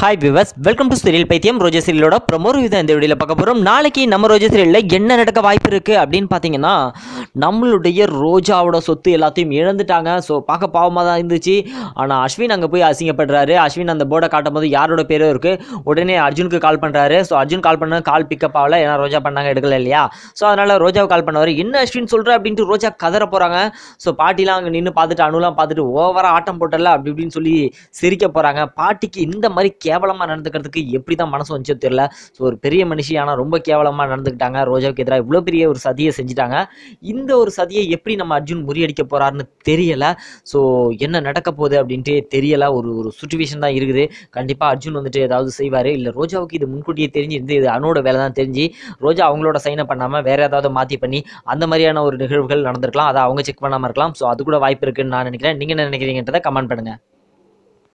hi viewers welcome to serial பைத்தியம் Roja சீரியலோட promo review தான் இந்த வீடியோவில் பார்க்க போகிறோம் நாளைக்கு நம்ம ரோஜா சீரியலில் என்ன நடக்க வாய்ப்பு இருக்குது அப்படின்னு பார்த்தீங்கன்னா நம்மளுடைய ரோஜாவோட சொத்து எல்லாத்தையும் இழந்துட்டாங்க ஸோ பார்க்க பாவமாக தான் இருந்துச்சு ஆனால் அஸ்வின் அங்கே போய் அசிங்கப்படுறாரு அஸ்வின் அந்த போர்டை காட்டும் போது யாரோட பேரும் இருக்குது உடனே அர்ஜுனுக்கு கால் பண்ணுறாரு ஸோ அர்ஜுன் கால் பண்ண கால் பிக்கப் ஆகல ஏன்னா ரோஜா பண்ணாங்க எடுக்கல இல்லையா ஸோ அதனால் ரோஜாவை கால் பண்ணுவார் என்ன அஸ்வின் சொல்கிற அப்படின்ட்டு ரோஜா கதற போகிறாங்க ஸோ பாட்டிலாம் அங்கே நின்று பார்த்துட்டு அணுலாம் பார்த்துட்டு ஓவராக ஆட்டம் போட்டல அப்படி இப்படின்னு சொல்லி சிரிக்க போகிறாங்க பாட்டிக்கு இந்த மாதிரி கேவலமாக நடந்துக்கிறதுக்கு எப்படி தான் மனசு வந்துச்சோ தெரியல ஸோ ஒரு பெரிய மனுஷி ஆனால் ரொம்ப கேவலமாக நடந்துக்கிட்டாங்க ரோஜாவுக்கு எதிராக இவ்வளோ பெரிய ஒரு சதியை செஞ்சுட்டாங்க இந்த ஒரு சதியை எப்படி நம்ம அர்ஜுன் முறியடிக்க போகிறாருன்னு தெரியலை ஸோ என்ன நடக்க போகுது அப்படின்ட்டு தெரியலை ஒரு ஒரு சுச்சுவேஷன் தான் இருக்குது கண்டிப்பாக அர்ஜுன் வந்துட்டு ஏதாவது செய்வார் இல்லை ரோஜாவுக்கு இது முன்கூட்டியே தெரிஞ்சிருந்து இது அனோட வேலை தான் தெரிஞ்சு ரோஜா அவங்களோட சைனை பண்ணாமல் வேறு ஏதாவது மாற்றி பண்ணி அந்த மாதிரியான ஒரு நிகழ்வுகள் நடந்திருக்கலாம் அதை அவங்க செக் பண்ணாமல் இருக்கலாம் ஸோ அது கூட வாய்ப்பு இருக்குன்னு நான் நினைக்கிறேன் நீங்கள் என்ன நினைக்கிறீங்கன்றதை கமெண்ட் பண்ணுங்கள்